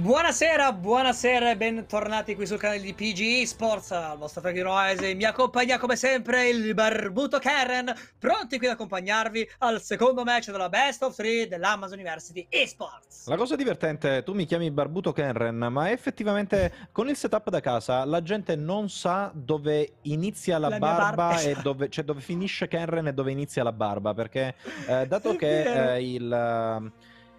Buonasera, buonasera e bentornati qui sul canale di PG Sports, al vostro Frankie Roise, mi accompagna come sempre il barbuto Karen, pronti qui ad accompagnarvi al secondo match della Best of 3 dell'Amazon University eSports. La cosa divertente, tu mi chiami barbuto Karen, ma effettivamente con il setup da casa la gente non sa dove inizia la, la barba, barba, e dove, cioè dove finisce Karen e dove inizia la barba, perché eh, dato che eh, il... Ehm,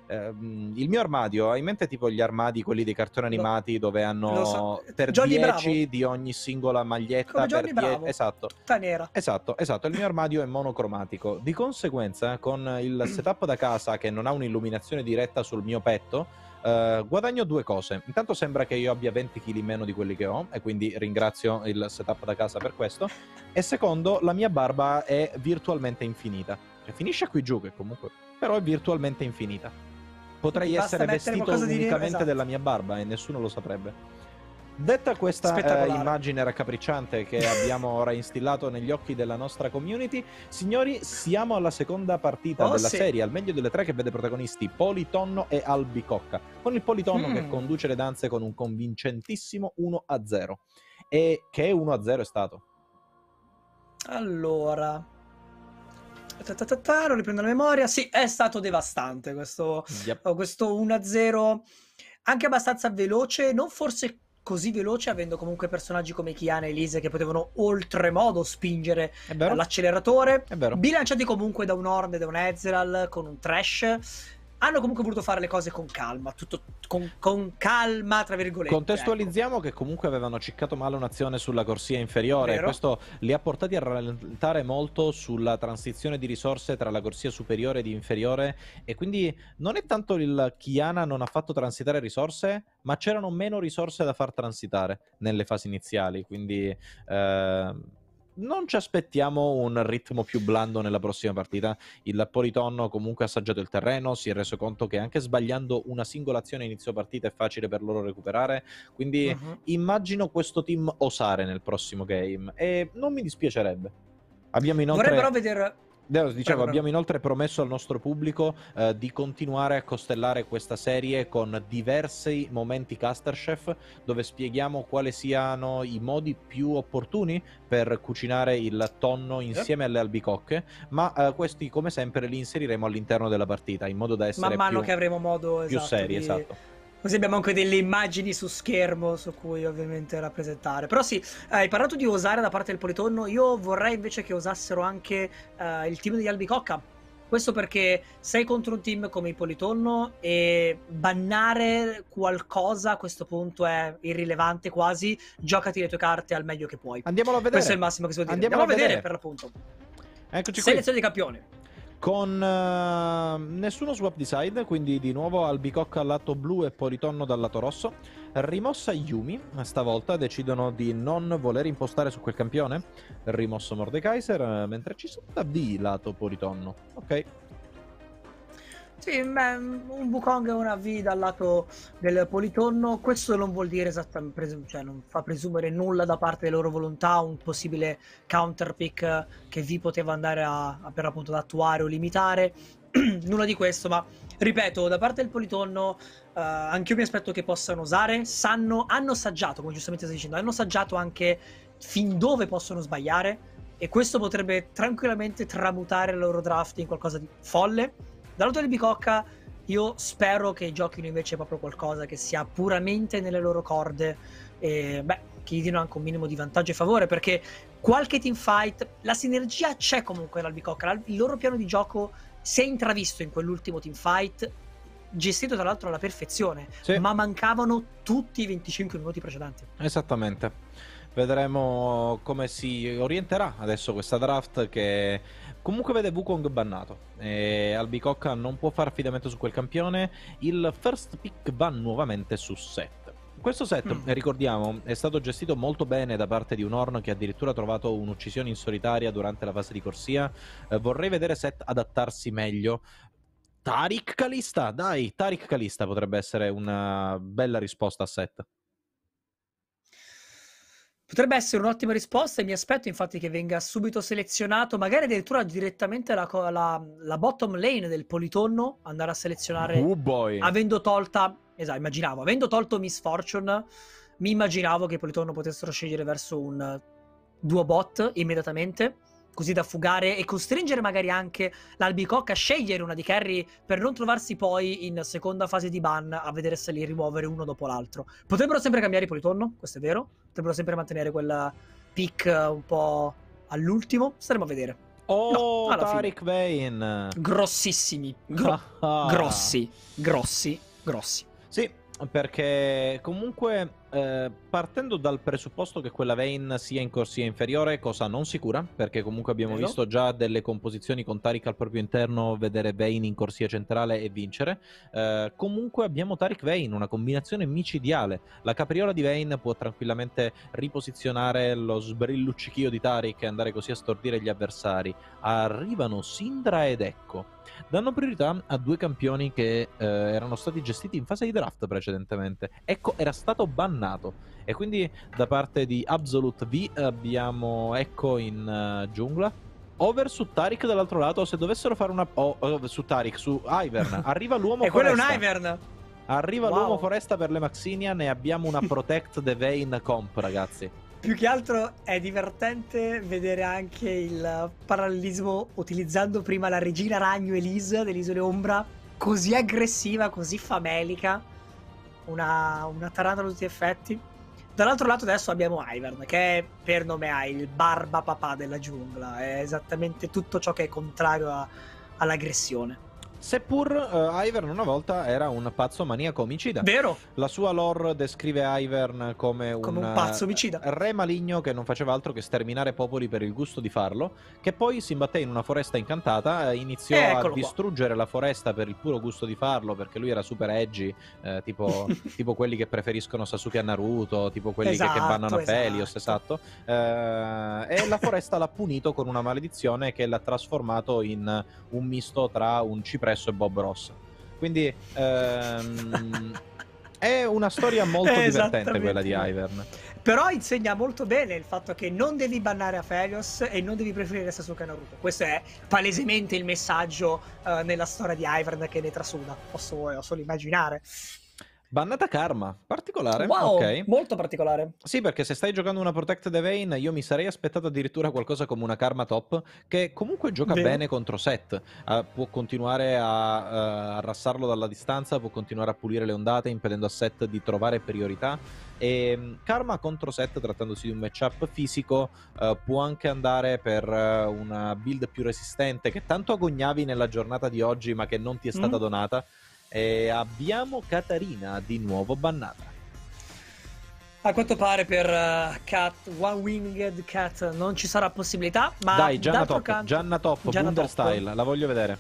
ehm, il mio armadio ha in mente tipo gli armadi, quelli dei cartoni animati no. dove hanno so. per Johnny 10 di ogni singola maglietta. Come Johnny per Bravo. esatto. Tutta Esatto, esatto. Il mio armadio è monocromatico. Di conseguenza, con il setup da casa che non ha un'illuminazione diretta sul mio petto, Uh, guadagno due cose. Intanto sembra che io abbia 20 kg meno di quelli che ho, e quindi ringrazio il setup da casa per questo. E secondo, la mia barba è virtualmente infinita. Cioè, finisce qui giù, che comunque. però è virtualmente infinita. Potrei essere vestito unicamente di... Esatto. della mia barba e nessuno lo saprebbe. Detta questa eh, immagine raccapricciante che abbiamo ora instillato negli occhi della nostra community, signori, siamo alla seconda partita oh, della sì. serie, al meglio delle tre che vede protagonisti Politonno e Albicocca, con il Politonno mm. che conduce le danze con un convincentissimo 1-0. E che 1-0 è stato? Allora, lo riprendo la memoria. Sì, è stato devastante questo, yep. Oh, questo 1-0, anche abbastanza veloce, non forse così veloce, avendo comunque personaggi come Kiana e Elise che potevano oltremodo spingere l'acceleratore. Bilanciati comunque da un Horn e da un Ezreal con un Trash hanno comunque voluto fare le cose con calma, tutto con, con calma, tra virgolette. Contestualizziamo ecco. che comunque avevano ciccato male un'azione sulla corsia inferiore Vero. e questo li ha portati a rallentare molto sulla transizione di risorse tra la corsia superiore ed inferiore e quindi non è tanto il Chiana non ha fatto transitare risorse, ma c'erano meno risorse da far transitare nelle fasi iniziali, quindi... Eh non ci aspettiamo un ritmo più blando nella prossima partita. Il Politonno comunque ha assaggiato il terreno, si è reso conto che anche sbagliando una singola azione inizio partita è facile per loro recuperare, quindi uh-huh. immagino questo team osare nel prossimo game e non mi dispiacerebbe. Abbiamo inoltre... Vorrei però vedere Delos diceva, abbiamo inoltre promesso al nostro pubblico eh, di continuare a costellare questa serie con diversi momenti Casterchef dove spieghiamo quali siano i modi più opportuni per cucinare il tonno insieme alle albicocche, ma eh, questi come sempre li inseriremo all'interno della partita in modo da essere... Man mano più, che avremo modo... Esatto, più seri, di... esatto. Così abbiamo anche delle immagini su schermo su cui ovviamente rappresentare. Però sì, eh, hai parlato di osare da parte del politonno, io vorrei invece che osassero anche uh, il team di Albicocca. Questo perché sei contro un team come il Politonno e bannare qualcosa a questo punto è irrilevante quasi. Giocati le tue carte al meglio che puoi. Andiamolo a vedere. Questo è il massimo che si può dire. Andiamolo, Andiamolo a vedere, vedere per l'appunto. Eccoci Selezione qui. Selezione dei campioni con eh, nessuno swap di side, quindi di nuovo Albicocca al lato blu e Politonno dal lato rosso. Rimossa Yumi, stavolta decidono di non voler impostare su quel campione. Rimosso Mordekaiser, eh, mentre ci sono da D lato Politonno. Ok. Sì, beh, un Wukong è una V dal lato del politonno, questo non vuol dire esattamente, cioè non fa presumere nulla da parte delle loro volontà, un possibile counterpick che V poteva andare a, a per appunto ad attuare o limitare, nulla di questo, ma ripeto, da parte del Politonno, eh, anche io mi aspetto che possano usare, sanno, hanno assaggiato, come giustamente stai dicendo, hanno assaggiato anche fin dove possono sbagliare e questo potrebbe tranquillamente tramutare il loro draft in qualcosa di folle Dall'auto di Bicocca io spero che giochino invece proprio qualcosa che sia puramente nelle loro corde e beh, che gli diano anche un minimo di vantaggio e favore perché qualche teamfight, la sinergia c'è comunque l'Albicocca, il loro piano di gioco si è intravisto in quell'ultimo teamfight gestito tra l'altro alla perfezione, sì. ma mancavano tutti i 25 minuti precedenti. Esattamente. Vedremo come si orienterà adesso questa draft che comunque vede Wukong bannato. E Albicocca non può fare affidamento su quel campione. Il first pick va nuovamente su set. Questo set, mm. ricordiamo, è stato gestito molto bene da parte di un Horn che addirittura ha trovato un'uccisione in solitaria durante la fase di corsia. Eh, vorrei vedere set adattarsi meglio. Tarik Kalista, dai, Tarik Kalista potrebbe essere una bella risposta a set. Potrebbe essere un'ottima risposta e mi aspetto infatti che venga subito selezionato, magari addirittura direttamente la, la, la bottom lane del politonno, andare a selezionare, oh boy. avendo tolta, esatto, immaginavo, avendo tolto Miss Fortune, mi immaginavo che politonno potessero scegliere verso un duo bot immediatamente così da fugare e costringere magari anche l'albicocca a scegliere una di Carry per non trovarsi poi in seconda fase di ban a vedere se li rimuovere uno dopo l'altro. Potrebbero sempre cambiare i politonno, questo è vero, potrebbero sempre mantenere quel pick eh, un po' all'ultimo, staremo a vedere. Oh, no, Tariq Vane! Grossissimi, gro- ah. grossi, grossi, grossi. Sì, perché comunque eh, partendo dal presupposto che quella vein sia in corsia inferiore, cosa non sicura, perché comunque abbiamo Hello. Esatto. visto già delle composizioni con Tarik al proprio interno vedere Vein in corsia centrale e vincere. Eh, comunque abbiamo Tarik Vein, una combinazione micidiale. La capriola di Vein può tranquillamente riposizionare lo sbrilluccichio di Tarik e andare così a stordire gli avversari. Arrivano Sindra ed Ecco. Danno priorità a due campioni che eh, erano stati gestiti in fase di draft precedentemente. Ecco, era stato bannato condannato. E quindi da parte di Absolute V abbiamo Echo in uh, giungla. Over su Tarik dall'altro lato. Se dovessero fare una. Oh, su Tarik, su Ivern. Arriva l'uomo foresta. Eh, e quello è un Ivern. Arriva wow. l'uomo foresta per le Maxinian e abbiamo una Protect the Vein comp, ragazzi. Più che altro è divertente vedere anche il parallelismo utilizzando prima la regina ragno Elise dell'Isole Ombra, così aggressiva, così famelica una, una tarantula a tutti gli effetti. Dall'altro lato adesso abbiamo Ivern, che è, per nome ha il barba papà della giungla, è esattamente tutto ciò che è contrario a, all'aggressione. Seppur uh, eh, Ivern una volta era un pazzo maniaco omicida. Vero. La sua lore descrive Ivern come un, come un pazzo eh, omicida. Re maligno che non faceva altro che sterminare popoli per il gusto di farlo, che poi si imbatté in una foresta incantata, iniziò Eccolo a distruggere qua. la foresta per il puro gusto di farlo, perché lui era super edgy, eh, tipo, tipo, quelli che preferiscono Sasuke a Naruto, tipo quelli esatto, che, che vanno a esatto, Pelios, esatto. esatto. Eh, e la foresta l'ha punito con una maledizione che l'ha trasformato in un misto tra un cipresso Espresso e Bob Ross. Quindi ehm, è una storia molto eh, divertente quella di Ivern. Però insegna molto bene il fatto che non devi bannare a Felios e non devi preferire Sasuke a Naruto. Questo è palesemente il messaggio eh, nella storia di Ivern che ne trasuda. Posso, posso eh, immaginare. Bannata Karma, particolare. Wow, okay. molto particolare. Sì, perché se stai giocando una Protect the Vein, io mi sarei aspettato addirittura qualcosa come una Karma Top, che comunque gioca Vero. bene contro set. Uh, può continuare a uh, arrassarlo dalla distanza, può continuare a pulire le ondate, impedendo a set di trovare priorità. E um, Karma contro set, trattandosi di un matchup fisico, uh, può anche andare per eh, una build più resistente, che tanto agognavi nella giornata di oggi, ma che non ti è stata mm. donata. E abbiamo Katarina di nuovo bannata. A quanto pare per uh, Cat, One Winged Cat non ci sarà possibilità. Ma Dai, Gianna Top, canto... Gianna Top, Gianna Top. Style, la voglio vedere.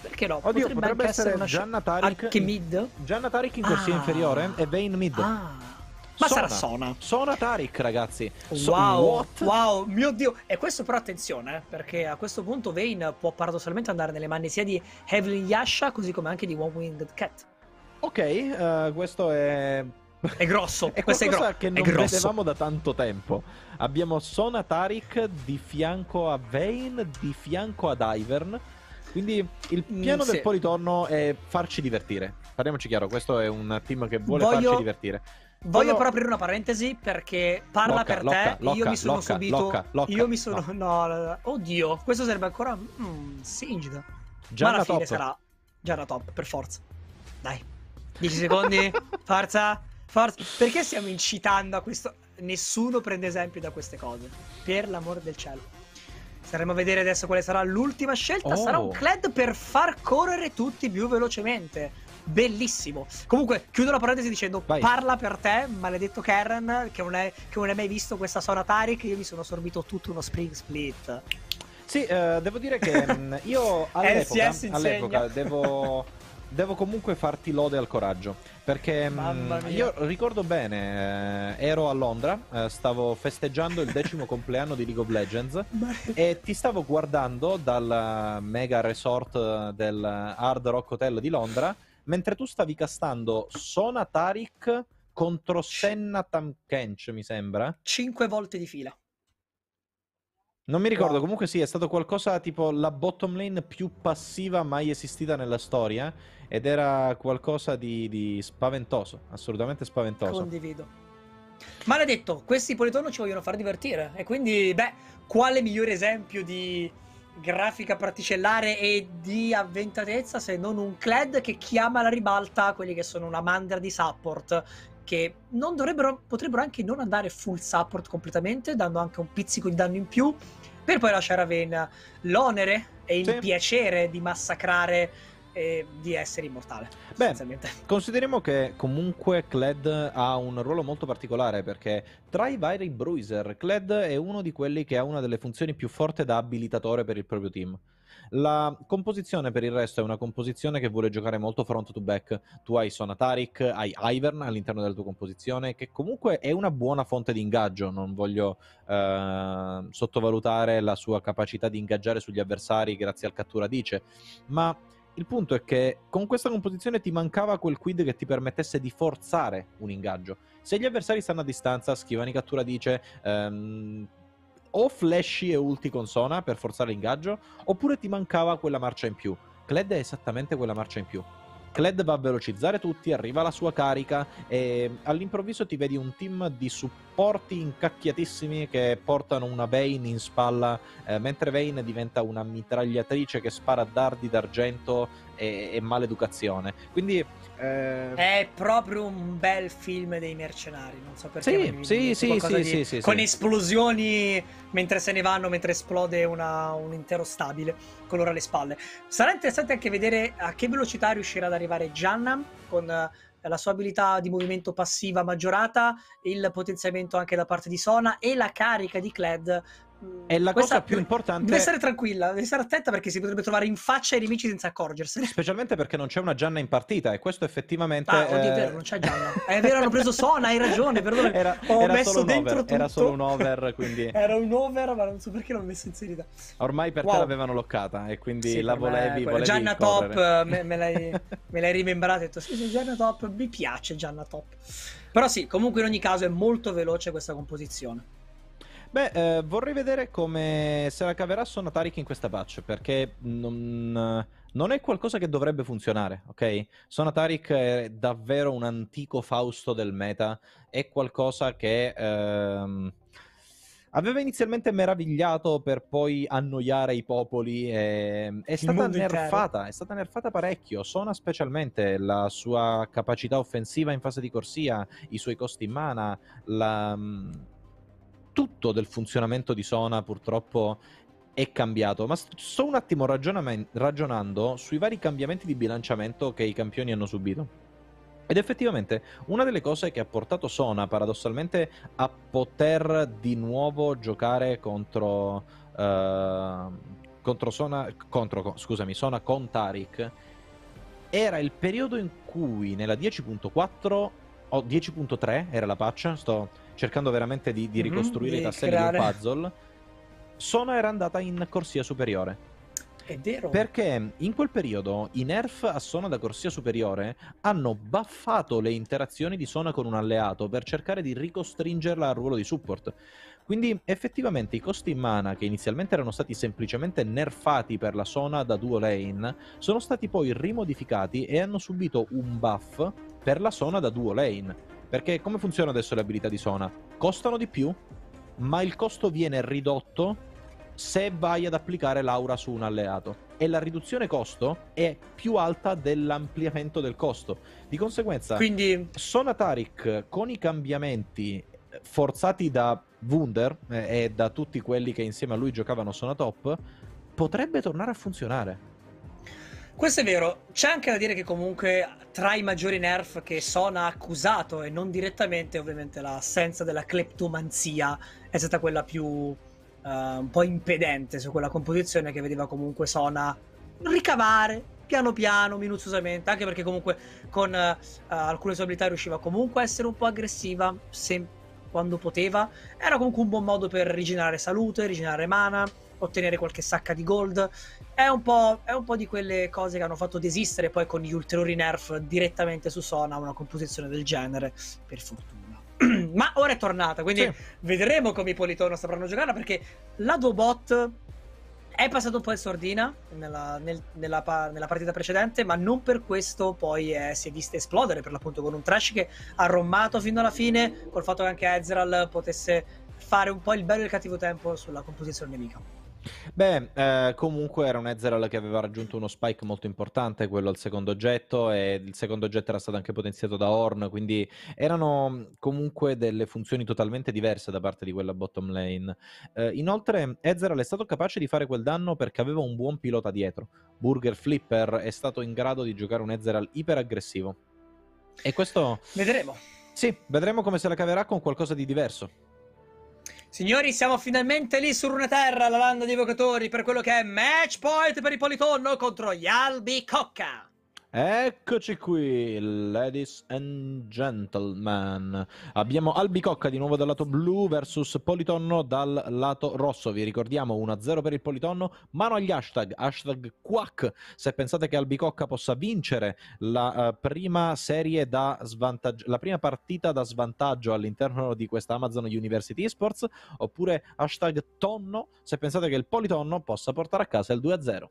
Perché no? Oddio, potrebbe, potrebbe essere, essere una Gianna Tarik. Anche mid? Gianna Tarik in corsia ah. inferiore e Vayne mid. Ah. Ma sarà Sona. Sona Tarik, ragazzi. So wow, wow, mio dio. E questo però attenzione, eh, perché a questo punto Vayne può paradossalmente andare nelle mani sia di Heavenly Yasha, così come anche di One Winged Cat. Ok, uh, questo è... È grosso, è questo è grosso. che non vedevamo da tanto tempo. Abbiamo Sona Tarik di fianco a Vayne, di fianco ad Ivern. Quindi il mm, piano sì. del politorno è farci divertire. Parliamoci chiaro, questo è un team che vuole Voglio... farci divertire. Voglio Quello... però aprire una parentesi perché parla locca, per te. Locca, io mi sono locca, subito. io mi sono. No. no. oddio, questo sarebbe ancora. Mm, Singida. Già Ma alla fine top. sarà. Già da top, per forza. Dai, 10 secondi. forza, forza. Perché stiamo incitando a questo? Nessuno prende esempio da queste cose. Per l'amor del cielo. Saremo a vedere adesso quale sarà l'ultima scelta. Oh. Sarà un oh. Cled per far correre tutti più velocemente bellissimo. Comunque, chiudo la parentesi dicendo: Vai. parla per te, maledetto Karen, che non, è, che non hai mai visto questa Sora Tarik. Io mi sono sorbito tutto uno spring split. Sì, eh, devo dire che mm, io all'epoca, all'epoca devo, devo, comunque farti lode al coraggio. Perché mm, io ricordo bene, eh, ero a Londra, eh, stavo festeggiando il decimo compleanno di League of Legends e ti stavo guardando dal mega resort del Hard Rock Hotel di Londra mentre tu stavi castando Sona Tarik contro Senna Tamkench, mi sembra. Cinque volte di fila. Non mi ricordo, wow. comunque sì, è stato qualcosa tipo la bottom lane più passiva mai esistita nella storia ed era qualcosa di, di spaventoso, assolutamente spaventoso. Condivido. Maledetto, questi politono ci vogliono far divertire e quindi, beh, quale migliore esempio di grafica particellare e di avventatezza se non un Clad che chiama alla ribalta quelli che sono una mandra di support che non dovrebbero, potrebbero anche non andare full support completamente, dando anche un pizzico di danno in più, per poi lasciare a Vena l'onere e il sì. piacere di massacrare eh, di essere immortale. Beh, consideriamo che comunque Cled ha un ruolo molto particolare perché tra i vari bruiser, Cled è uno di quelli che ha una delle funzioni più forti da abilitatore per il proprio team. La composizione per il resto è una composizione che vuole giocare molto front to back. Tu hai Sonataric, hai Ivern all'interno della tua composizione, che comunque è una buona fonte di ingaggio. Non voglio eh, sottovalutare la sua capacità di ingaggiare sugli avversari grazie al cattura dice, ma il punto è che con questa composizione ti mancava quel quid che ti permettesse di forzare un ingaggio. Se gli avversari stanno a distanza, Schivani Cattura dice um, o flashy e ulti con Sona per forzare l'ingaggio, oppure ti mancava quella marcia in più. Cled è esattamente quella marcia in più. Cled va a velocizzare tutti, arriva la sua carica e all'improvviso ti vedi un team di supporti incacchiatissimi che portano una Vayne in spalla, eh, mentre Vayne diventa una mitragliatrice che spara dardi d'argento e, e maleducazione. Quindi eh... È proprio un bel film dei mercenari, non so perché. Sì, sì, sì, di... sì, sì, Con sì. esplosioni mentre se ne vanno, mentre esplode una, un intero stabile con loro alle spalle. Sarà interessante anche vedere a che velocità riuscirà ad arrivare Gianna con eh, la sua abilità di movimento passiva maggiorata, il potenziamento anche da parte di Sona e la carica di Cled Mm. È la Questa cosa più importante. Deve stare tranquilla, devi stare attenta perché si potrebbe trovare in faccia ai nemici senza accorgersene. Specialmente perché non c'è una Gianna in partita e questo effettivamente. Ah, oddio, è vero, non c'è Gianna. Eh, è vero, hanno preso Sona, hai ragione. Perdona. Era, ho era messo dentro over, tutto. Era solo un over, quindi. era un over, ma non so perché l'ho messo inserita. Ormai per wow. te l'avevano loccata e quindi sì, la volevi, volevi. Gianna Top, eh, me, me, l'hai, me l'hai rimembrata e ho detto: sì, sì, Gianna Top, mi piace Gianna Top. Però sì, comunque in ogni caso è molto veloce questa composizione. Beh, eh, vorrei vedere come se la caverà Sonna Tarik in questa patch, perché non, non, è qualcosa che dovrebbe funzionare, ok? Sonna Tarik è davvero un antico Fausto del meta, è qualcosa che... Ehm, aveva inizialmente meravigliato per poi annoiare i popoli. E... È stata nerfata, è stata nerfata parecchio. Sona specialmente, la sua capacità offensiva in fase di corsia, i suoi costi in mana, la tutto del funzionamento di Sona purtroppo è cambiato, ma sto un attimo ragionam- ragionando sui vari cambiamenti di bilanciamento che i campioni hanno subito. Ed effettivamente una delle cose che ha portato Sona paradossalmente a poter di nuovo giocare contro... Uh, contro Sona... contro, scusami, Sona con Tarik era il periodo in cui nella 10.4 o 10.3 era la patch, sto cercando veramente di, di mhm, ricostruire mm, i tasselli creare... di puzzle, Sono era andata in corsia superiore. È vero. Perché in quel periodo i nerf a Sona da corsia superiore hanno buffato le interazioni di Sona con un alleato per cercare di ricostringerla al ruolo di support. Quindi effettivamente i costi in mana, che inizialmente erano stati semplicemente nerfati per la Sona da duo lane, sono stati poi rimodificati e hanno subito un buff per la Sona da duo lane. Perché come funzionano adesso le abilità di Sona? Costano di più, ma il costo viene ridotto se vai ad applicare l'aura su un alleato. E la riduzione costo è più alta dell'ampliamento del costo. Di conseguenza, Quindi... Sona Tarik con i cambiamenti eh, forzati da Wunder eh, e da tutti quelli che insieme a lui giocavano Sona Top, potrebbe tornare a funzionare. Questo è vero, c'è anche da dire che comunque tra i maggiori nerf che Sona ha accusato e non direttamente ovviamente l'assenza della cleptomanzia è stata quella più uh, un po' impedente su quella composizione che vedeva comunque Sona ricavare piano piano, minuziosamente, anche perché comunque con uh, alcune sue abilità riusciva comunque a essere un po' aggressiva se, quando poteva, era comunque un buon modo per rigenerare salute, rigenerare mana ottenere qualche sacca di gold. È un, è un, po', di quelle cose che hanno fatto desistere poi con gli ulteriori nerf direttamente su Sona una composizione del genere, per fortuna. Ma ora è tornata, quindi sì. vedremo come i Politono sapranno giocarla perché la Duobot è passata un po' in sordina nella, nel, nella, nella, partita precedente, ma non per questo poi è, eh, si è vista esplodere per l'appunto con un trash che ha rommato fino alla fine, col fatto che anche Ezreal potesse fare un po' il bello e il cattivo tempo sulla composizione nemica. Beh, eh, comunque era un Ezreal che aveva raggiunto uno spike molto importante, quello al secondo oggetto, e il secondo oggetto era stato anche potenziato da Horn, quindi erano mm, comunque delle funzioni totalmente diverse da parte di quella bottom lane. Eh, inoltre Ezreal è stato capace di fare quel danno perché aveva un buon pilota dietro. Burger Flipper è stato in grado di giocare un Ezreal iperaggressivo. E questo... Vedremo. Sì, vedremo come se la caverà con qualcosa di diverso. Signori, siamo finalmente lì su Runeterra, la landa di evocatori, per quello che è Match Point per il Politonno contro gli Albi Cocca. Eccoci qui, ladies and gentlemen. Abbiamo Albicocca di nuovo dal lato blu versus Politonno dal lato rosso. Vi ricordiamo 1-0 per il Politonno, mano agli hashtag, hashtag quack. Se pensate che Albicocca possa vincere la, uh, prima, la prima partita da svantaggio all'interno di questa Amazon University Esports, oppure hashtag tonno se pensate che il Politonno possa portare a casa il 2-0.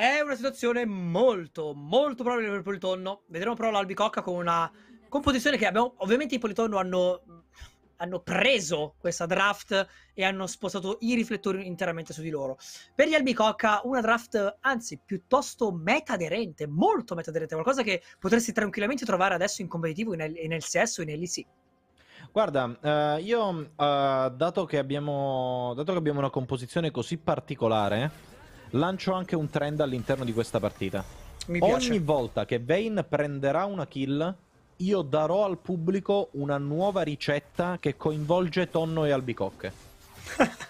È una situazione molto, molto probabile per il Politonno. Vedremo però l'Albicocca con una composizione che abbiamo... Ovviamente i Politonno hanno, hanno preso questa draft e hanno spostato i riflettori interamente su di loro. Per gli Albicocca una draft, anzi, piuttosto metaderente, molto metaderente, qualcosa che potresti tranquillamente trovare adesso in competitivo, in, e nel CS o in LEC. Guarda, eh, io eh, dato, che abbiamo, dato che abbiamo una composizione così particolare lancio anche un trend all'interno di questa partita. Mi piace. Ogni volta che Vayne prenderà una kill, io darò al pubblico una nuova ricetta che coinvolge tonno e albicocche.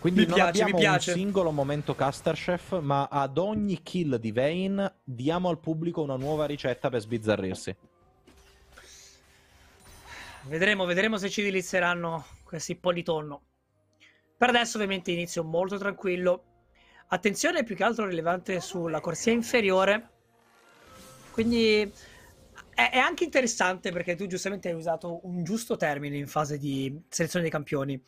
Quindi mi non piace, abbiamo mi piace. un singolo momento Caster Chef, ma ad ogni kill di Vayne diamo al pubblico una nuova ricetta per sbizzarrirsi. Vedremo, vedremo se ci utilizzeranno questi tonno. Per adesso ovviamente inizio molto tranquillo, Attenzione più che altro rilevante sulla corsia inferiore. Quindi è, è anche interessante perché tu giustamente hai usato un giusto termine in fase di selezione dei campioni.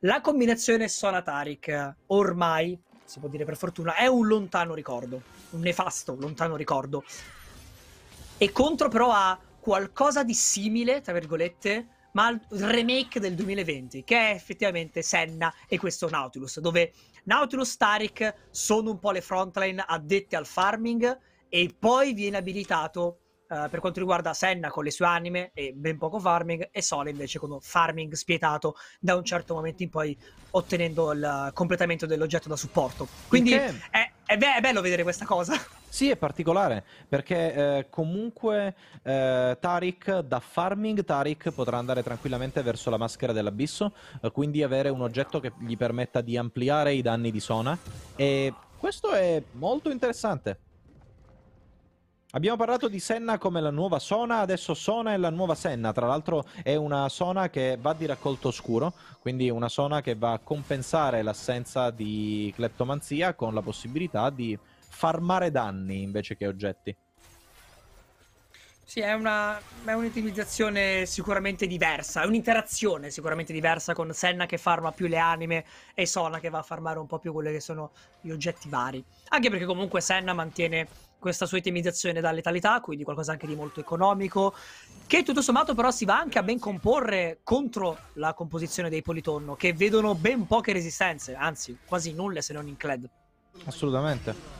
La combinazione Sonataric ormai, si può dire per fortuna, è un lontano ricordo, un nefasto lontano ricordo. E contro però ha qualcosa di simile, tra virgolette, ma il remake del 2020, che è effettivamente Senna e questo Nautilus, dove Nautilus Tarik sono un po' le frontline addette al farming e poi viene abilitato Uh, per quanto riguarda Senna con le sue anime e ben poco farming e Sole invece con un farming spietato da un certo momento in poi ottenendo il completamento dell'oggetto da supporto quindi okay. è, è, be- è, bello vedere questa cosa. Sì, è particolare, perché eh, comunque eh, Tarik da farming Tarik potrà andare tranquillamente verso la maschera dell'abisso, eh, quindi avere un oggetto che gli permetta di ampliare i danni di Sona e questo è molto interessante. Abbiamo parlato di Senna come la nuova Sona, adesso Sona è la nuova Senna, tra l'altro è una Sona che va di raccolto scuro, quindi una Sona che va a compensare l'assenza di cleptomanzia con la possibilità di farmare danni invece che oggetti. Sì, è, una, è un'utilizzazione sicuramente diversa, è un'interazione sicuramente diversa con Senna che farma più le anime e Sona che va a farmare un po' più quelli che sono gli oggetti vari. Anche perché comunque Senna mantiene questa sua itemizzazione da letalità, quindi qualcosa anche di molto economico, che tutto sommato però si va anche a ben comporre contro la composizione dei Politonno, che vedono ben poche resistenze, anzi quasi nulle se non in Cled. Assolutamente.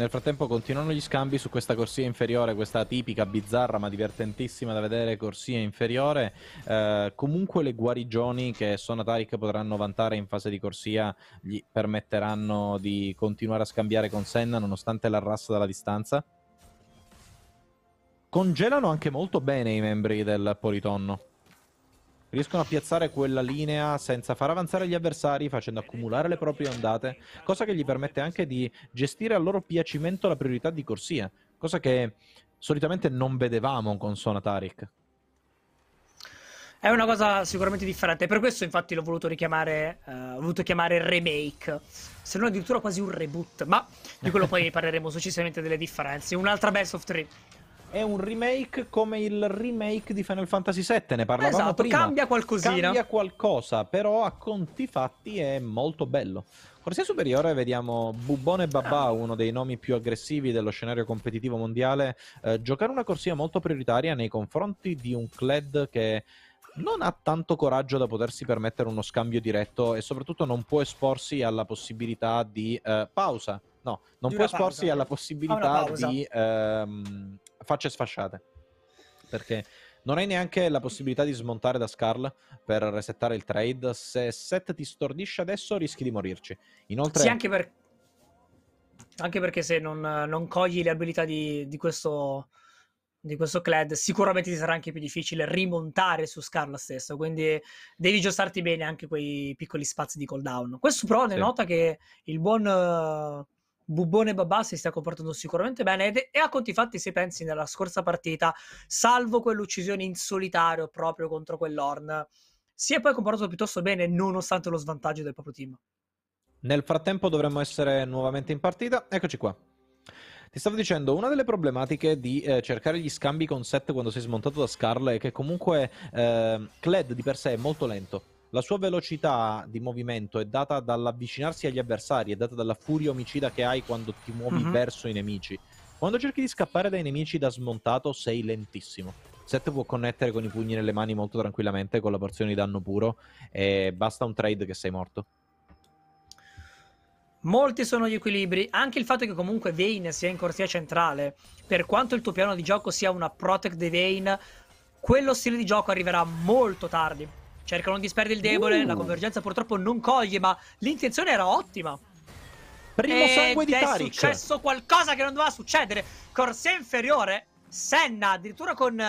Nel frattempo continuano gli scambi su questa corsia inferiore, questa tipica, bizzarra ma divertentissima da vedere corsia inferiore. Eh, comunque le guarigioni che Sona Tarik potranno vantare in fase di corsia gli permetteranno di continuare a scambiare con Senna nonostante l'arrasso dalla distanza. Congelano anche molto bene i membri del Politonno. Riescono a piazzare quella linea senza far avanzare gli avversari, facendo accumulare le proprie ondate, cosa che gli permette anche di gestire a loro piacimento la priorità di corsia, cosa che solitamente non vedevamo con Sona Tarik. È una cosa sicuramente differente, per questo infatti l'ho voluto richiamare, eh, ho voluto chiamare remake, se non addirittura quasi un reboot, ma di quello poi parleremo successivamente delle differenze. Un'altra best of 3 è un remake come il remake di Final Fantasy VII, ne parlavamo esatto, prima. cambia qualcosina. Cambia qualcosa, però a conti fatti è molto bello. Corsia superiore vediamo Bubbone Babà, uno dei nomi più aggressivi dello scenario competitivo mondiale, eh, giocare una corsia molto prioritaria nei confronti di un Cled che non ha tanto coraggio da potersi permettere uno scambio diretto e soprattutto non può esporsi alla possibilità di eh, pausa. No, non può esporsi pausa. alla possibilità ah, di ehm, facce sfasciate. Perché non hai neanche la possibilità di smontare da Scarl per resettare il trade. Se Set ti stordisce adesso rischi di morirci. Inoltre... Sì, anche, per... anche perché se non, non, cogli le abilità di, di questo di questo Clad, sicuramente ti sarà anche più difficile rimontare su Scarla stesso, quindi devi giostarti bene anche quei piccoli spazi di cooldown. Questo però denota sì. che il buon uh, Bubone Babà si sta comportando sicuramente bene ed, e a conti fatti se pensi nella scorsa partita, salvo quell'uccisione in solitario proprio contro quell'Orn, si è poi comportato piuttosto bene nonostante lo svantaggio del proprio team. Nel frattempo dovremmo essere nuovamente in partita, eccoci qua. Ti stavo dicendo, una delle problematiche di eh, cercare gli scambi con Seth quando sei smontato da Scarlet è che comunque eh, Cled di per sé è molto lento la sua velocità di movimento è data dall'avvicinarsi agli avversari, è data dalla furia omicida che hai quando ti muovi mm-hmm. verso i nemici. Quando cerchi di scappare dai nemici da smontato sei lentissimo. Set può connettere con i pugni nelle mani molto tranquillamente con la porzione di danno puro e basta un trade che sei morto. Molti sono gli equilibri, anche il fatto che comunque Vayne sia in corsia centrale, per quanto il tuo piano di gioco sia una Protect the Vayne, quello stile di gioco arriverà molto tardi cercano di sperdere il debole, uh. la convergenza purtroppo non coglie, ma l'intenzione era ottima. Primo Ed sangue di Taric. è successo qualcosa che non doveva succedere. Corsia inferiore, Senna addirittura con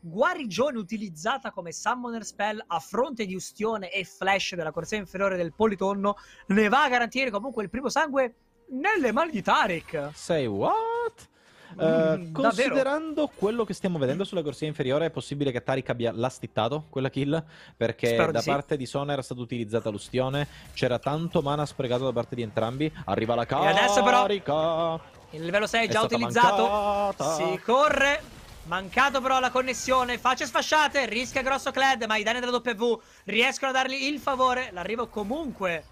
guarigione utilizzata come summoner spell a fronte di ustione e flash della corsia inferiore del politonno ne va a garantire comunque il primo sangue nelle mani di Tarek. Say what? Uh, considerando quello che stiamo vedendo sulla corsia inferiore, è possibile che Tarik abbia lastittato quella kill? Perché Spero da di parte sì. di Sona era stata utilizzata l'ustione, c'era tanto mana sprecato da parte di entrambi. Arriva la carica. E adesso però il livello 6 è già utilizzato. Mancata. Si corre. Mancato però la connessione, facce sfasciate, rischia grosso Cled, ma i danni della W riescono a dargli il favore. L'arrivo comunque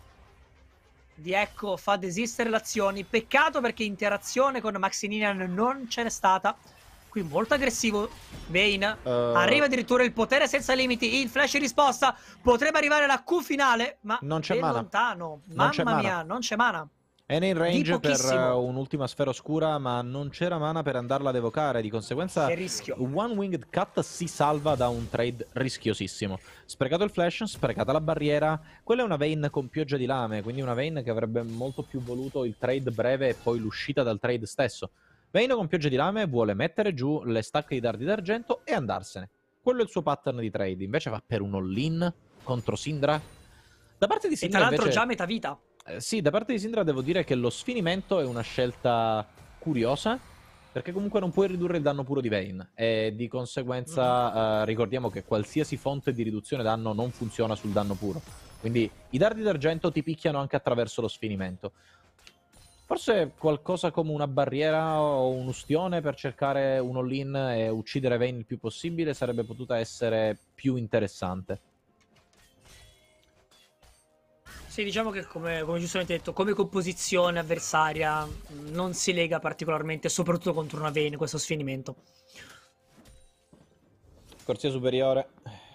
di Ecco fa desistere l'azione. Peccato perché interazione con Maximilian non ce n'è stata. Qui molto aggressivo Vayne. Uh... Arriva addirittura il potere senza limiti. Il flash in risposta. Potrebbe arrivare la Q finale, ma non c'è mana. lontano. Non Mamma mia, mana. non c'è mana. È nei range per un'ultima sfera oscura, ma non c'era mana per andarla ad evocare. Di conseguenza, One Winged Cat si salva da un trade rischiosissimo. Sprecato il flash, sprecata la barriera. Quella è una vein con pioggia di lame, quindi una vein che avrebbe molto più voluto il trade breve e poi l'uscita dal trade stesso. Vein con pioggia di lame vuole mettere giù le stacche di dardi d'argento e andarsene. Quello è il suo pattern di trade. Invece va per un all-in contro Sindra. Da parte di Sindra. E tra l'altro invece... già metà vita. Eh, sì, da parte di Sindra devo dire che lo sfinimento è una scelta curiosa, perché comunque non puoi ridurre il danno puro di Vayne, e di conseguenza mm. eh, ricordiamo che qualsiasi fonte di riduzione danno non funziona sul danno puro. Quindi i dardi d'argento ti picchiano anche attraverso lo sfinimento. Forse qualcosa come una barriera o un ustione per cercare un all-in e uccidere Vayne il più possibile sarebbe potuta essere più interessante. Sì, diciamo che come, come, giustamente detto, come composizione avversaria non si lega particolarmente, soprattutto contro una Vayne, questo sfinimento. Corsia superiore,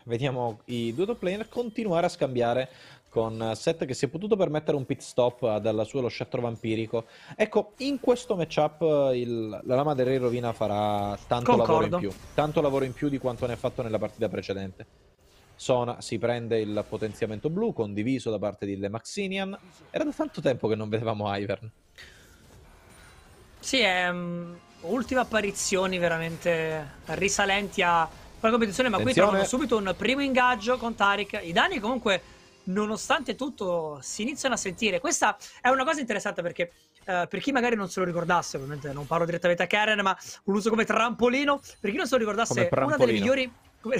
vediamo i due top laner continuare a scambiare con Seth che si è potuto permettere un pit stop dalla sua lo scettro vampirico. Ecco, in questo matchup il, la lama del re rovina farà tanto Concordo. lavoro in più, tanto lavoro in più di quanto ne ha fatto nella partita precedente. Sona si prende il potenziamento blu condiviso da parte di Le Maxinian. Era da tanto tempo che non vedevamo Ivern. Sì, è um, mm, ultime apparizioni veramente risalenti a quella competizione, ma Attenzione. qui trovano subito un primo ingaggio con Tarik. I danni comunque, nonostante tutto, si iniziano a sentire. Questa è una cosa interessante perché... Uh, per chi magari non se lo ricordasse, ovviamente non parlo direttamente a Karen, ma l'uso come trampolino. Per chi non se lo ricordasse, una delle migliori.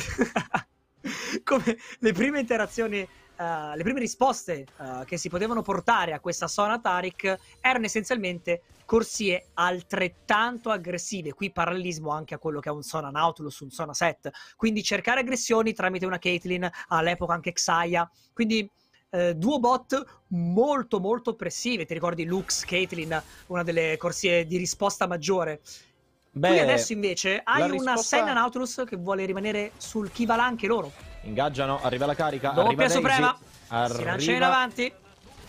come le prime interazioni Uh, le prime risposte uh, che si potevano portare a questa zona Tarik erano essenzialmente corsie altrettanto aggressive. Qui parallelismo anche a quello che è un Sona Nautilus, un Sona 7. Quindi cercare aggressioni tramite una Caitlyn, all'epoca anche Xayah. Quindi uh, eh, duo bot molto molto oppressive. Ti ricordi Lux, Caitlyn, una delle corsie di risposta maggiore. Beh, Qui adesso invece hai risposta... una Senna Nautilus che vuole rimanere sul Kivala anche loro. Ingaggiano, arriva la carica, Doppia arriva suprema. Arriva... Si lancia in avanti.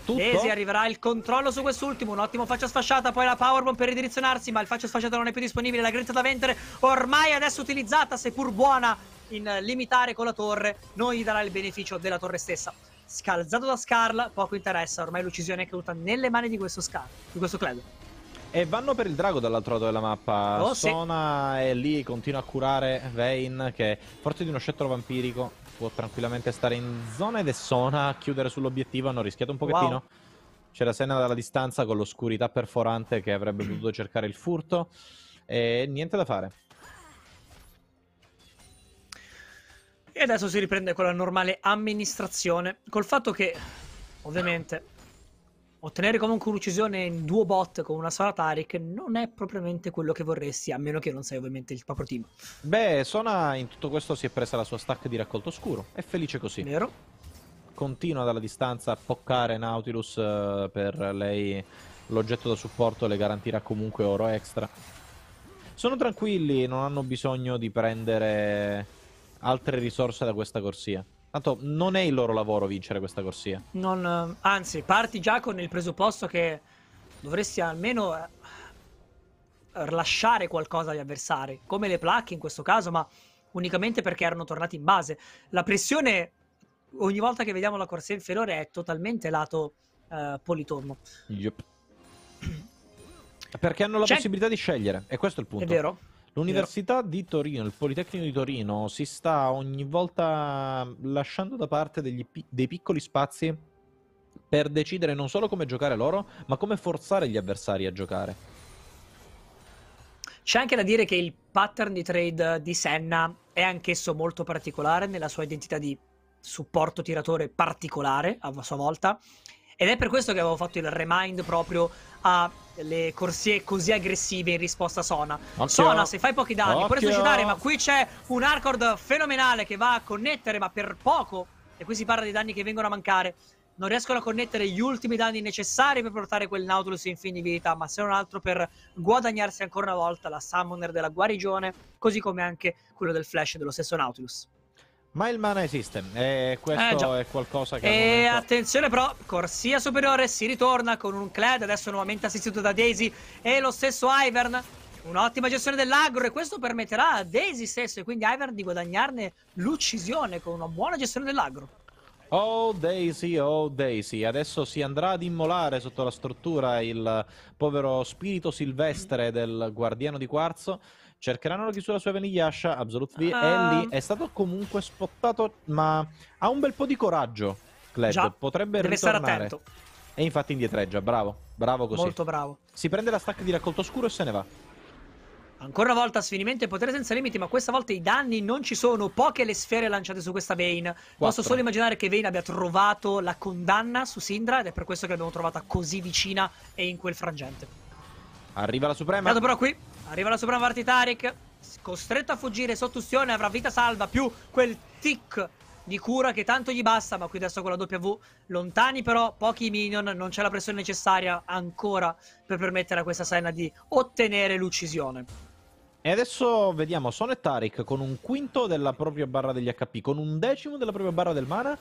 Daisy arriverà il controllo su quest'ultimo, un ottimo faccia sfasciata, poi la powerbomb per ridirezionarsi, ma il faccia sfasciata non è più disponibile, la grinta da vendere ormai adesso utilizzata, seppur buona in limitare con la torre, non gli darà il beneficio della torre stessa. Scalzato da Scarl, poco interessa, ormai l'uccisione è caduta nelle mani di questo Scarl, di questo Cledo. E vanno per il drago dall'altro lato della mappa. Oh, Sona sì. è lì, continua a curare Vayne, che forse di uno scettro vampirico può tranquillamente stare in zona ed è Sona a chiudere sull'obiettivo. Hanno rischiato un pochettino. Wow. C'era Senna dalla distanza con l'oscurità perforante che avrebbe potuto cercare il furto. E niente da fare. E adesso si riprende con la normale amministrazione. Col fatto che, ovviamente, Ottenere comunque un'uccisione in duo bot con una sola Tarik non è propriamente quello che vorresti, a meno che non sei ovviamente il proprio team. Beh, Sona in tutto questo si è presa la sua stack di raccolto scuro. È felice così. Vero. Continua dalla distanza a poccare Nautilus eh, per lei l'oggetto da supporto le garantirà comunque oro extra. Sono tranquilli, non hanno bisogno di prendere altre risorse da questa corsia. Tanto non è il loro lavoro vincere questa corsia. Non, eh, anzi, parti già con il presupposto che dovresti almeno eh, lasciare qualcosa agli avversari, come le placche in questo caso, ma unicamente perché erano tornati in base. La pressione, ogni volta che vediamo la corsia inferiore, è totalmente lato eh, politormo. Yep. Perché hanno la possibilità di scegliere, e questo è il punto. È vero. L'Università di Torino, il Politecnico di Torino, si sta ogni volta lasciando da parte degli, dei piccoli spazi per decidere non solo come giocare loro, ma come forzare gli avversari a giocare. C'è anche da dire che il pattern di trade di Senna è anch'esso molto particolare nella sua identità di supporto tiratore particolare a sua volta ed è per questo che avevo fatto il remind proprio a le corsie così aggressive in risposta a Sona. Occhio. Sona, se fai pochi danni, Occhio. puoi suicidare, ma qui c'è un hardcore fenomenale che va a connettere, ma per poco. E qui si parla di danni che vengono a mancare. Non riescono a connettere gli ultimi danni necessari per portare quel Nautilus in fin di vita, ma se non altro per guadagnarsi ancora una volta la Summoner della guarigione, così come anche quello del Flash dello stesso Nautilus. Ma il mana esiste, e questo eh, è qualcosa che... E momento... attenzione però, corsia superiore, si ritorna con un Clad, adesso nuovamente assistito da Daisy e lo stesso Ivern. Un'ottima gestione dell'agro e questo permetterà a Daisy stesso e quindi Ivern di guadagnarne l'uccisione con una buona gestione dell'agro. Oh Daisy, oh Daisy, adesso si andrà ad immolare sotto la struttura il povero spirito silvestre del guardiano di quarzo cercheranno la chiusura su Evan Yasha, Absolute V, uh... Ah. Ellie è stato comunque spottato, ma ha un bel po' di coraggio, Kled, Già, potrebbe deve ritornare. E infatti indietreggia, bravo, bravo così. Molto bravo. Si prende la stack di raccolto scuro e se ne va. Ancora una volta sfinimento e potere senza limiti, ma questa volta i danni non ci sono, poche le sfere lanciate su questa Vayne. Posso solo immaginare che Vayne abbia trovato la condanna su Sindra ed è per questo che l'abbiamo trovata così vicina e in quel frangente. Arriva la Suprema. Dato però qui Arriva la sopravvarti Tarik. Costretto a fuggire sotto ustione, avrà vita salva più quel tick di cura che tanto gli basta, ma qui adesso con la W lontani però, pochi minion, non c'è la pressione necessaria ancora per permettere a questa Senna di ottenere l'uccisione. E adesso vediamo Son e Tarik con un quinto della propria barra degli HP, con un decimo della propria barra del mana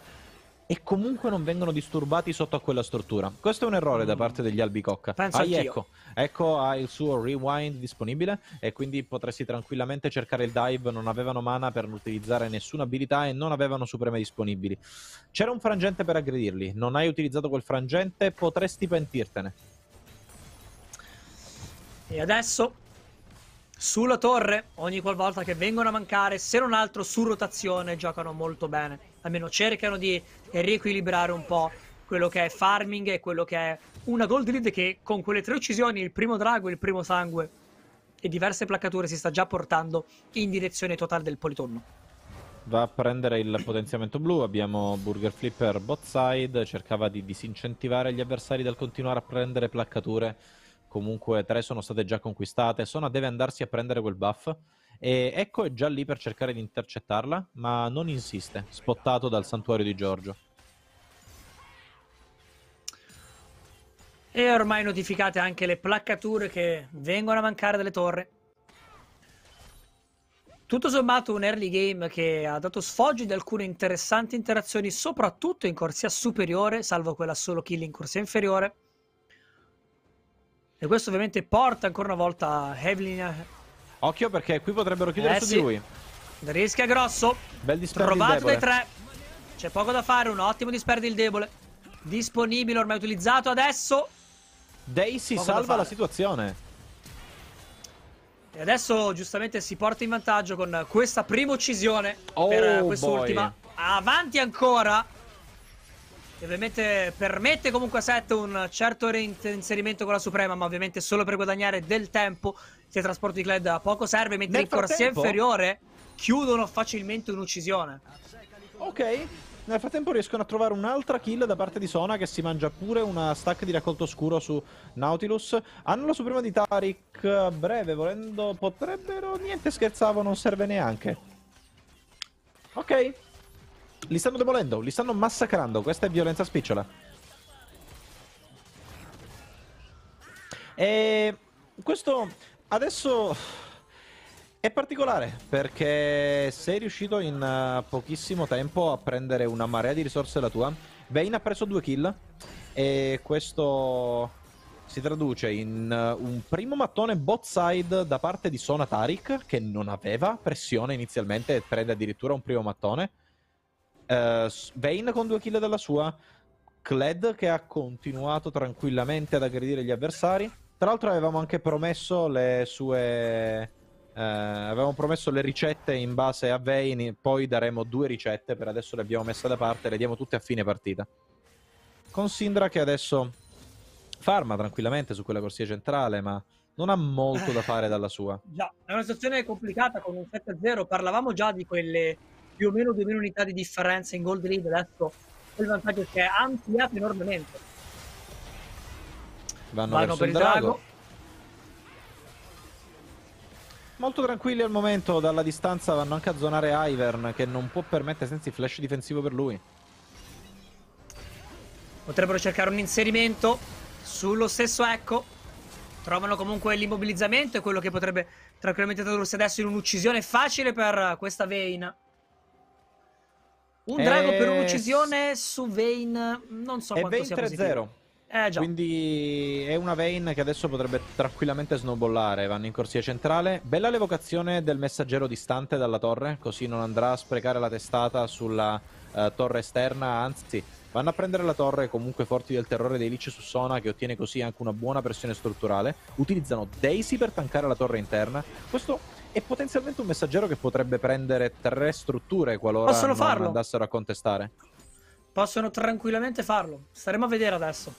e comunque non vengono disturbati sotto a quella struttura. Questo è un errore da parte degli albicocca. ah, ecco, ecco ha il suo rewind disponibile e quindi potresti tranquillamente cercare il dive, non avevano mana per utilizzare nessuna abilità e non avevano supreme disponibili. C'era un frangente per aggredirli, non hai utilizzato quel frangente, potresti pentirtene. E adesso sulla torre, ogni qualvolta che vengono a mancare, se non altro su rotazione giocano molto bene almeno cercano di riequilibrare un po' quello che è farming e quello che è una gold lead che con quelle tre uccisioni, il primo drago, il primo sangue e diverse placcature si sta già portando in direzione totale del politonno. Va a prendere il potenziamento blu, abbiamo Burger Flipper bot side, cercava di disincentivare gli avversari dal continuare a prendere placcature, comunque tre sono state già conquistate, Sona deve andarsi a prendere quel buff, e Ecco è già lì per cercare di intercettarla, ma non insiste, spottato dal santuario di Giorgio. E ormai notificate anche le placcature che vengono a mancare dalle torri. Tutto sommato un early game che ha dato sfoggio di alcune interessanti interazioni, soprattutto in corsia superiore, salvo quella solo kill in corsia inferiore. E questo ovviamente porta ancora una volta Evelyn Occhio perché qui potrebbero chiudere eh su sì. di lui. Rischia grosso. Bel disperdo Trovato dei tre. C'è poco da fare, un ottimo disperdo il debole. Disponibile, ormai utilizzato adesso. Daisy salva la situazione. E adesso giustamente si porta in vantaggio con questa prima uccisione eh, oh, per quest'ultima. Avanti ancora che ovviamente permette comunque a Seth un certo reinserimento con la Suprema, ma ovviamente solo per guadagnare del tempo. Se il trasporto di Clyde a poco serve, mentre Nel in corsia inferiore chiudono facilmente un'uccisione. Ok, nel frattempo riescono a trovare un'altra kill da parte di Sona che si mangia pure una stack di raccolto oscuro su Nautilus. Hanno la suprema di Tarik a breve, volendo potrebbero... Niente, scherzavo, non serve neanche. Ok, li stanno demolendo, li stanno massacrando. Questa è violenza spicciola. E questo adesso è particolare perché sei riuscito in eh, pochissimo tempo a prendere una marea di risorse la tua. Vayne ha preso due kill e questo si traduce in eh, un primo mattone bot side da parte di Sona Tarik che non aveva pressione inizialmente e prende addirittura un primo mattone. Uh, eh, Vane con 2 kill dalla sua. Kled che ha continuato tranquillamente ad aggredire gli avversari. Tra l'altro avevamo anche promesso le sue... Uh, avevamo promesso le ricette in base a Vayne. poi daremo due ricette, per adesso le abbiamo messe da parte, le diamo tutte a fine partita. Con Sindra che adesso farma tranquillamente su quella corsia centrale, ma non ha molto da eh, fare dalla sua. Già, è una situazione complicata con un 7-0, parlavamo già di quelle più o meno 2.000 unità di differenza in gold lead adesso ecco, il vantaggio si è ampliato enormemente vanno, vanno per il drago. drago. molto tranquilli al momento dalla distanza vanno anche a zonare Ivern che non può permettere senza il flash difensivo per lui potrebbero cercare un inserimento sullo stesso ecco Trovano comunque l'immobilizzamento e quello che potrebbe tranquillamente tradursi adesso in un'uccisione facile per questa Vayne. Un e... drago per eh, un'uccisione su Vayne, non so e quanto Vayne sia 3 positivo. 0 eh, già. Quindi è una Vayne che adesso potrebbe tranquillamente snowballare. Vanno in corsia centrale. Bella l'evocazione del messaggero distante dalla torre, così non andrà a sprecare la testata sulla uh, torre esterna, anzi Vanno a prendere la torre comunque forti del terrore dei Lich su Sona che ottiene così anche una buona pressione strutturale. Utilizzano Daisy per tankare la torre interna. Questo è potenzialmente un messaggero che potrebbe prendere tre strutture qualora Possono non farlo. andassero a contestare. Possono tranquillamente farlo. Staremo a vedere adesso.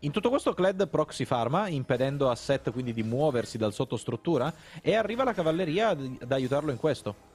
In tutto questo Cled proxy farma, impedendo a Seth quindi di muoversi dal sottostruttura, e arriva la cavalleria ad aiutarlo in questo.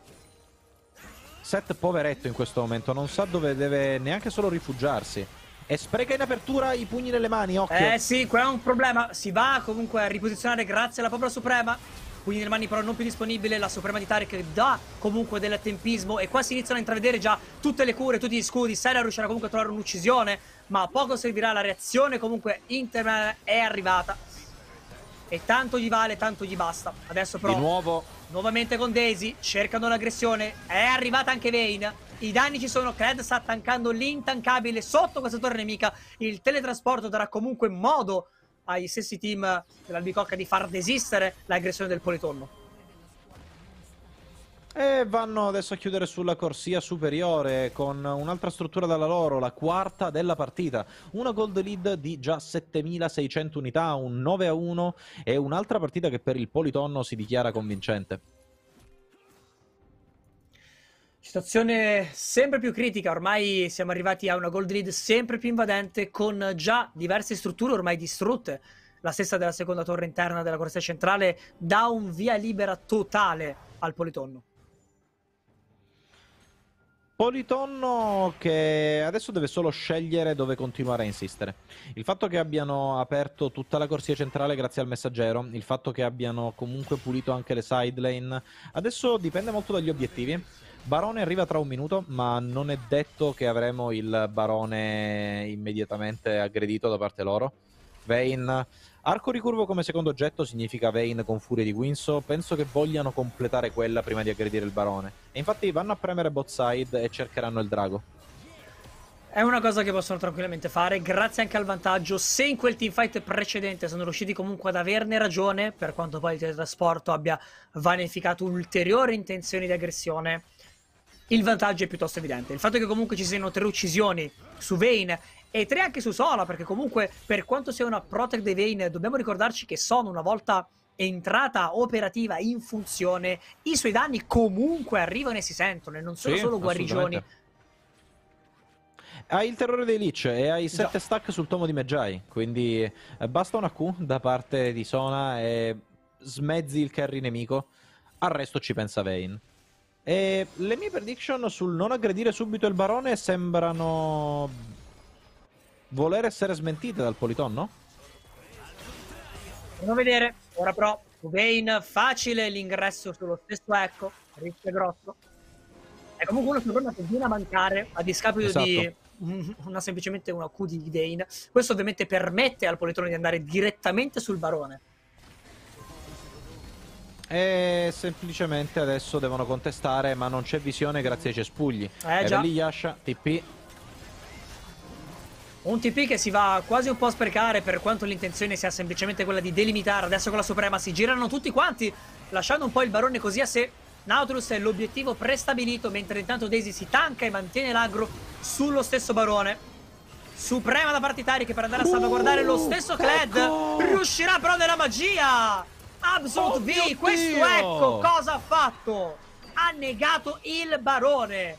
Set poveretto in questo momento, non sa dove deve neanche solo rifugiarsi. E spreca in apertura i pugni nelle mani, occhio. Eh sì, quello è un problema. Si va comunque a riposizionare grazie alla Pobra Suprema. Pugni nelle mani però non più disponibile, la Suprema di Tarek dà comunque del tempismo e qua si iniziano a intravedere già tutte le cure, tutti gli scudi. Sera riuscirà comunque a trovare un'uccisione, ma poco servirà la reazione comunque Interman è arrivata. E tanto gli vale, tanto gli basta. Adesso però... Di nuovo Nuovamente con Daisy, cercano l'aggressione, è arrivata anche Vayne. I danni ci sono, Cred sta tankando l'intancabile sotto questa torre nemica. Il teletrasporto darà comunque modo agli stessi team dell'Albicocca di far desistere l'aggressione del politonno. E vanno adesso a chiudere sulla corsia superiore con un'altra struttura dalla loro, la quarta della partita. Una gold lead di già 7600 unità, un 9 a 1 e un'altra partita che per il Politonno si dichiara convincente. Situazione sempre più critica, ormai siamo arrivati a una gold lead sempre più invadente con già diverse strutture ormai distrutte. La stessa della seconda torre interna della corsia centrale dà un via libera totale al Politonno. Politonno che adesso deve solo scegliere dove continuare a insistere. Il fatto che abbiano aperto tutta la corsia centrale grazie al messaggero, il fatto che abbiano comunque pulito anche le side lane, adesso dipende molto dagli obiettivi. Barone arriva tra un minuto, ma non è detto che avremo il barone immediatamente aggredito da parte loro. Vayne. Arco ricurvo come secondo oggetto significa Vayne con furia di Winso. Penso che vogliano completare quella prima di aggredire il barone. E infatti vanno a premere Botside e cercheranno il drago. È una cosa che possono tranquillamente fare, grazie anche al vantaggio. Se in quel teamfight precedente sono riusciti comunque ad averne ragione, per quanto poi il teletrasporto abbia vanificato ulteriori intenzioni di aggressione, il vantaggio è piuttosto evidente. Il fatto che comunque ci siano tre uccisioni su Vayne e tre anche su Sola, perché comunque per quanto sia una Protect the Vein, dobbiamo ricordarci che Sona una volta entrata operativa in funzione, i suoi danni comunque arrivano e si sentono e non sono sì, solo guarigioni. Hai il terrore dei Lich e hai 7 stack sul tomo di Mejai, quindi eh, basta una Q da parte di Sona e smezzi il carry nemico, al resto ci pensa Vayne. E le mie prediction sul non aggredire subito il barone sembrano voler essere smentite dal Politonno? Andiamo a vedere. Ora però, Kuvain facile l'ingresso sullo stesso ecco, rischio grosso. E comunque uno secondo me continua a mancare a discapito esatto. di una, semplicemente una Q di Dane. Questo ovviamente permette al Politone di andare direttamente sul barone. E semplicemente adesso devono contestare, ma non c'è visione grazie ai cespugli. Eh, già. lì Yasha, TP, un TP che si va quasi un po' a sprecare per quanto l'intenzione sia semplicemente quella di delimitare. Adesso con la Suprema si girano tutti quanti, lasciando un po' il barone così a sé. Nautilus è l'obiettivo prestabilito, mentre intanto Daisy si tanca e mantiene l'aggro sullo stesso barone. Suprema da parte Itari che per andare a uh, salvaguardare lo stesso Kled ecco. riuscirà però nella magia. Absolute oh V, questo Dio. ecco cosa ha fatto. Ha negato il barone.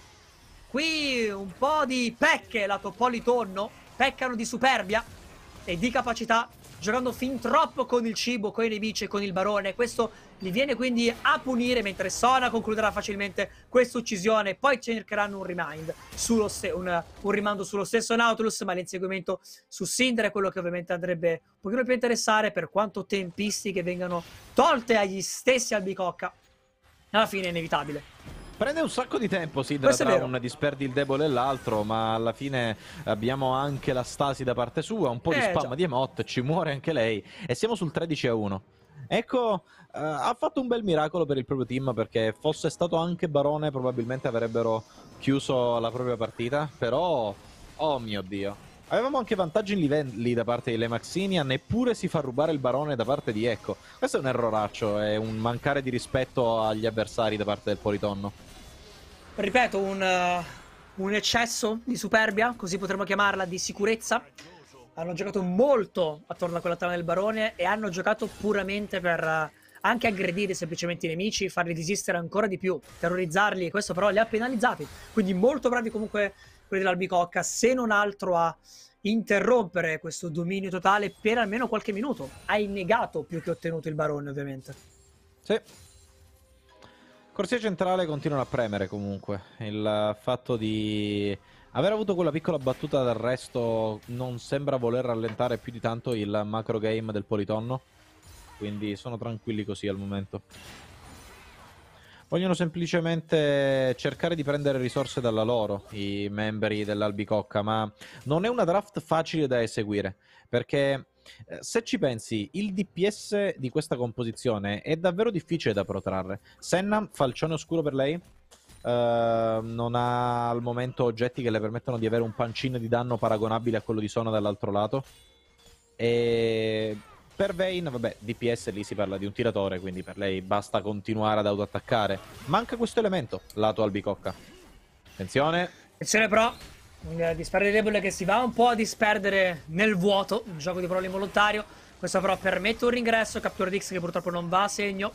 Qui un po' di pecche lato Politonno peccano di superbia e di capacità giocando fin troppo con il cibo, con i nemici e con il barone. Questo li viene quindi a punire mentre Sona concluderà facilmente questa uccisione. Poi cercheranno un, remind un, un rimando sullo stesso Nautilus, ma l'inseguimento su Cinder è quello che ovviamente andrebbe un pochino più interessare per quanto tempistiche vengano tolte agli stessi albicocca. Alla fine è inevitabile. Prende un sacco di tempo, sì, da tra un disperdi il debole e l'altro, ma alla fine abbiamo anche la stasi da parte sua, un po' eh, di spam già. di Emot, ci muore anche lei e siamo sul 13 a 1. Ecco, eh, ha fatto un bel miracolo per il proprio team perché fosse stato anche Barone probabilmente avrebbero chiuso la propria partita, però... Oh mio Dio. Avevamo anche vantaggi in livelli da parte di Lemaxinian, neppure si fa rubare il barone da parte di Ecco. Questo è un erroraccio, è un mancare di rispetto agli avversari da parte del Politonno ripeto, un, uh, un eccesso di superbia, così potremmo chiamarla, di sicurezza. Hanno giocato molto attorno a quella trama del barone e hanno giocato puramente per uh, anche aggredire semplicemente i nemici, farli desistere ancora di più, terrorizzarli. E questo però li ha penalizzati. Quindi molto bravi comunque quelli dell'Albicocca, se non altro a interrompere questo dominio totale per almeno qualche minuto. Hai negato più che ottenuto il barone, ovviamente. Sì. Corsia centrale continuano a premere comunque. Il fatto di aver avuto quella piccola battuta d'arresto non sembra voler rallentare più di tanto il macro game del politonno. Quindi sono tranquilli così al momento. Vogliono semplicemente cercare di prendere risorse dalla loro, i membri dell'Albicocca, ma non è una draft facile da eseguire, perché eh, se ci pensi, il DPS di questa composizione è davvero difficile da protrarre. Senna, falcione oscuro per lei? Uh, non ha al momento oggetti che le permettono di avere un pancino di danno paragonabile a quello di Sona dall'altro lato. E per Vayne, vabbè, DPS lì si parla di un tiratore, quindi per lei basta continuare ad autoattaccare. Manca questo elemento, lato albicocca. Attenzione. Attenzione, però. Un eh, disperdere debole che si va un po' a disperdere nel vuoto, un gioco di parole involontario. Questo però permette un ringresso, Capture Dix che purtroppo non va a segno.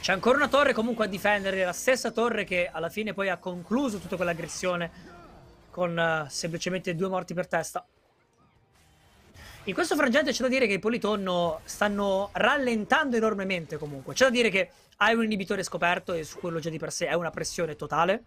C'è ancora una torre comunque a difendere, la stessa torre che alla fine poi ha concluso tutta quell'aggressione con uh, semplicemente due morti per testa. In questo frangente c'è da dire che i Politonno stanno rallentando enormemente comunque. C'è da dire che hai un inibitore scoperto e su quello già di per sé è una pressione totale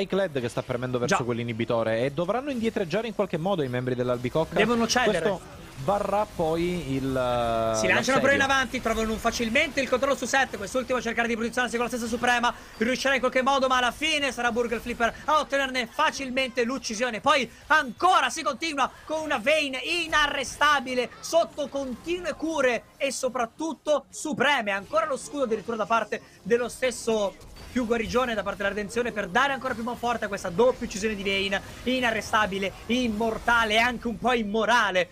iCled che sta premendo verso quell'inibitore e dovranno indietreggiare in qualche modo i membri dell'Albicocca. Devono cedere. Questo varrà poi il... Eh, si lanciano la però in avanti, trovano facilmente il controllo su 7, quest'ultimo a cercare di posizionarsi con la stessa suprema, riuscirà in qualche modo ma alla fine sarà Burger Flipper a ottenerne facilmente l'uccisione. Poi ancora si continua con una Vane inarrestabile sotto continue cure e soprattutto supreme, ancora lo scudo addirittura da parte dello stesso più guarigione da parte della redenzione per dare ancora più man forte a questa doppia uccisione di Vayne. inarrestabile, immortale e anche un po' immorale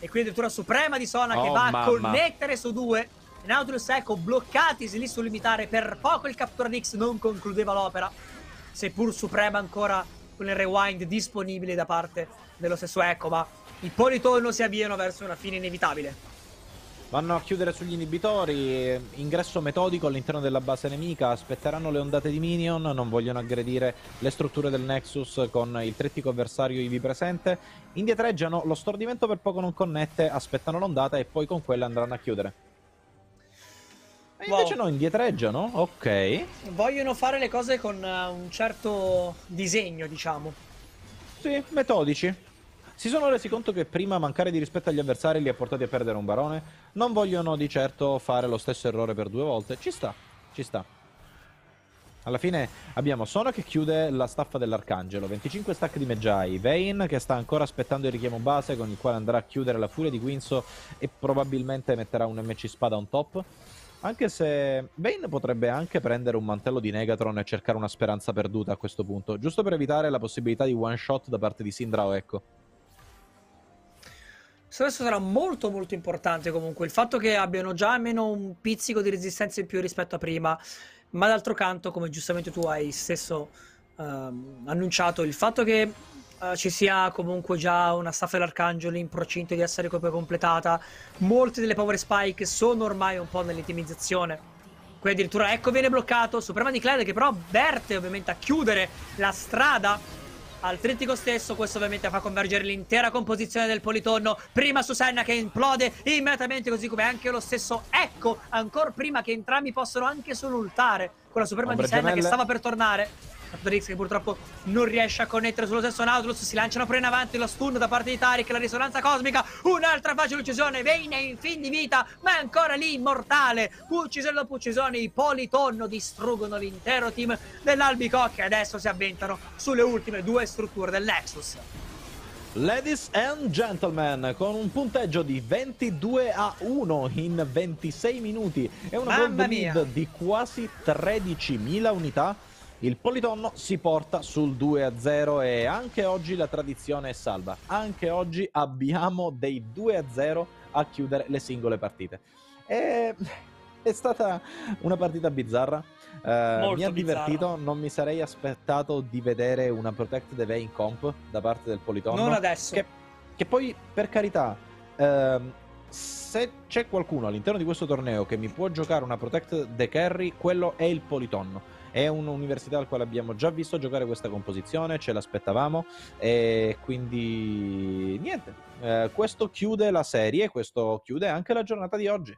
e qui addirittura Suprema di Sona oh, che va mamma. a connettere su due. Nautilus ecco bloccatisi lì sul limitare. Per poco il Captura Nix non concludeva l'opera. Seppur Suprema ancora con il rewind disponibile da parte dello stesso Echo. Ma i politorno si avviano verso una fine inevitabile. Vanno a chiudere sugli inibitori, ingresso metodico all'interno della base nemica, aspetteranno le ondate di minion, non vogliono aggredire le strutture del Nexus con il trittico avversario ivi presente, indietreggiano, lo stordimento per poco non connette, aspettano l'ondata e poi con quella andranno a chiudere. E invece wow. no, indietreggiano, ok. Vogliono fare le cose con eh, un certo disegno, diciamo. Sì, metodici. Si sono resi conto che prima mancare di rispetto agli avversari li ha portati a perdere un barone? Non vogliono di certo fare lo stesso errore per due volte. Ci sta, ci sta. Alla fine abbiamo Sono che chiude la staffa dell'Arcangelo, 25 stack di Mejai, Vayne che sta ancora aspettando il richiamo base con il quale andrà a chiudere la furia di Quinso e probabilmente metterà un MC spada on top. Anche se Vayne potrebbe anche prendere un mantello di Negatron e cercare una speranza perduta a questo punto, giusto per evitare la possibilità di one shot da parte di Sindra o Ecco. Adesso sarà molto molto importante comunque il fatto che abbiano già almeno un pizzico di resistenza in più rispetto a prima, ma d'altro canto, come giustamente tu hai stesso ehm, annunciato, il fatto che eh, ci sia comunque già una staffa dell'Arcangeli in procinto di essere proprio completata, molte delle power spike sono ormai un po' nell'intimizzazione. Qui addirittura ecco viene bloccato Superman di Clyde che però verte ovviamente a chiudere la strada al trittico stesso. Questo ovviamente fa convergere l'intera composizione del politonno. Prima su Senna che implode immediatamente, così come anche lo stesso Ecco, ancora prima che entrambi possano anche solo con la Suprema Ombra di Senna gemelle. che stava per tornare. Briggs che purtroppo non riesce a connettere sullo stesso Nautilus, si lanciano pure in avanti lo stun da parte di Tarik, la risonanza cosmica, un'altra facile uccisione, Vayne in fin di vita, ma è ancora lì immortale, uccisione dopo uccisione, i Politonno distruggono l'intero team dell'Albicocche e adesso si avventano sulle ultime due strutture del Nexus. Ladies and gentlemen, con un punteggio di 22 a 1 in 26 minuti e una Mamma gold di quasi 13.000 unità, il Politonno si porta sul 2-0 e anche oggi la tradizione è salva. Anche oggi abbiamo dei 2-0 a chiudere le singole partite. E... È stata una partita bizzarra. Uh, mi ha divertito, non mi sarei aspettato di vedere una Protect the in comp da parte del Politonno. Non adesso. Che, che poi, per carità, uh, se c'è qualcuno all'interno di questo torneo che mi può giocare una Protect The Carry, quello è il Politonno è un'università al quale abbiamo già visto giocare questa composizione, ce l'aspettavamo e quindi niente, eh, questo chiude la serie, questo chiude anche la giornata di oggi.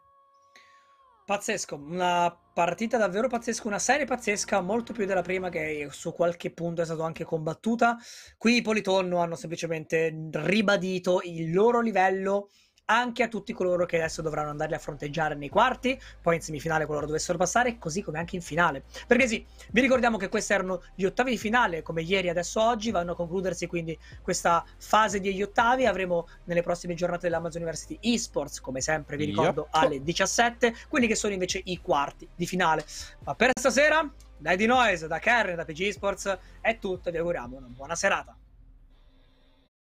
Pazzesco, una partita davvero pazzesca, una serie pazzesca, molto più della prima che su qualche punto è stata anche combattuta. Qui i Politonno hanno semplicemente ribadito il loro livello anche a tutti coloro che adesso dovranno andarli a fronteggiare nei quarti, poi in semifinale coloro dovessero passare, così come anche in finale. Perché sì, vi ricordiamo che questi erano gli ottavi di finale, come ieri e adesso oggi, vanno a concludersi quindi questa fase degli ottavi, avremo nelle prossime giornate dell'Amazon University eSports, come sempre vi ricordo, yep. alle 17, quelli che sono invece i quarti di finale. Ma per stasera, dai di Noise, da Kern, da PG Esports, è tutto, vi auguriamo una buona serata.